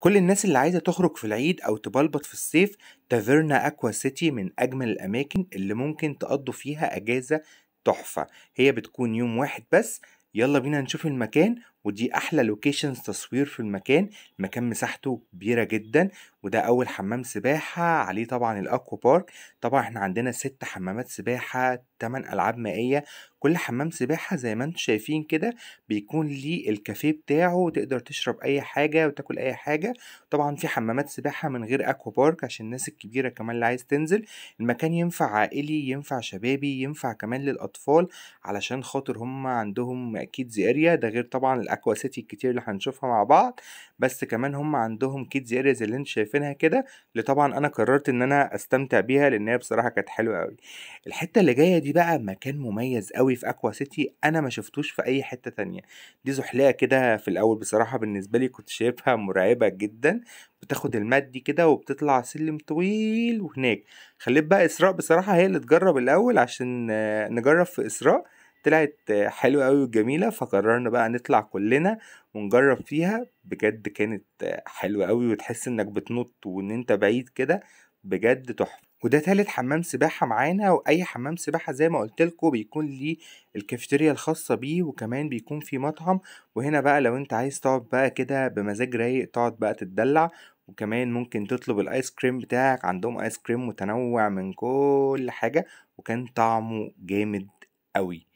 كل الناس اللي عايزة تخرج في العيد أو تبلبط في الصيف تافيرنا أكوا سيتي من أجمل الأماكن اللي ممكن تقضوا فيها أجازة تحفة هي بتكون يوم واحد بس يلا بينا نشوف المكان ودي احلى لوكيشنز تصوير في المكان المكان مساحته كبيره جدا وده اول حمام سباحه عليه طبعا الاكوا بارك طبعا احنا عندنا ست حمامات سباحه 8 العاب مائيه كل حمام سباحه زي ما انتم شايفين كده بيكون ليه الكافيه بتاعه وتقدر تشرب اي حاجه وتاكل اي حاجه طبعا في حمامات سباحه من غير اكوا بارك عشان الناس الكبيره كمان اللي عايز تنزل المكان ينفع عائلي ينفع شبابي ينفع كمان للاطفال علشان خاطر هم عندهم زي اريا ده غير طبعا الاكوا سيتي الكتير اللي هنشوفها مع بعض بس كمان هم عندهم كيدز اريز اللي انتوا شايفينها كده اللي طبعا انا قررت ان انا استمتع بيها لان هي بصراحه كانت حلوه قوي الحته اللي جايه دي بقى مكان مميز قوي في اكوا سيتي انا ما شفتوش في اي حته تانية دي زحليقه كده في الاول بصراحه بالنسبه لي كنت شايفها مرعبه جدا بتاخد المادي كده وبتطلع سلم طويل وهناك خليت بقى اسراء بصراحه هي اللي تجرب الاول عشان نجرب في اسراء طلعت حلوة أوي وجميلة فقررنا بقى نطلع كلنا ونجرب فيها بجد كانت حلوة أوي وتحس إنك بتنط وإن أنت بعيد كده بجد تحفة وده تالت حمام سباحة معانا وأي حمام سباحة زي ما قلت بيكون ليه الكافيتيريا الخاصة بيه وكمان بيكون في مطعم وهنا بقى لو أنت عايز تقعد بقى كده بمزاج رايق تقعد بقى تتدلع وكمان ممكن تطلب الايس كريم بتاعك عندهم ايس كريم متنوع من كل حاجة وكان طعمه جامد قوي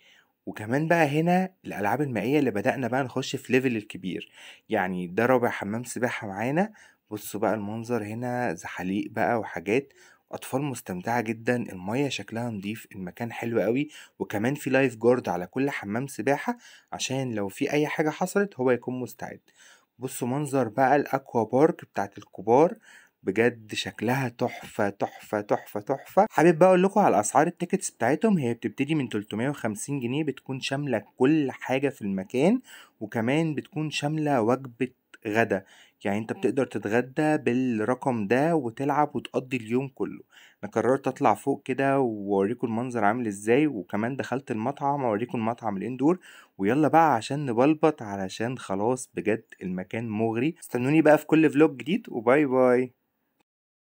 وكمان بقى هنا الألعاب المائية اللي بدأنا بقى نخش في ليفل الكبير يعني ده رابع حمام سباحة معانا بصوا بقى المنظر هنا زحاليق بقى وحاجات أطفال مستمتعة جدا المية شكلها نضيف المكان حلو قوي وكمان في لايف جارد على كل حمام سباحة عشان لو في أي حاجة حصلت هو يكون مستعد بصوا منظر بقى الأكوا بارك بتاعت الكبار بجد شكلها تحفة تحفة تحفة تحفة حابب بقى اقول لكم على اسعار التيكتس بتاعتهم هي بتبتدي من 350 جنيه بتكون شاملة كل حاجة في المكان وكمان بتكون شاملة وجبة غدا يعني انت بتقدر تتغدى بالرقم ده وتلعب وتقضي اليوم كله انا قررت اطلع فوق كده واوريكم المنظر عامل ازاي وكمان دخلت المطعم اوريكم المطعم الاندور ويلا بقى عشان نبلبط علشان خلاص بجد المكان مغري استنوني بقى في كل فلوج جديد وباي باي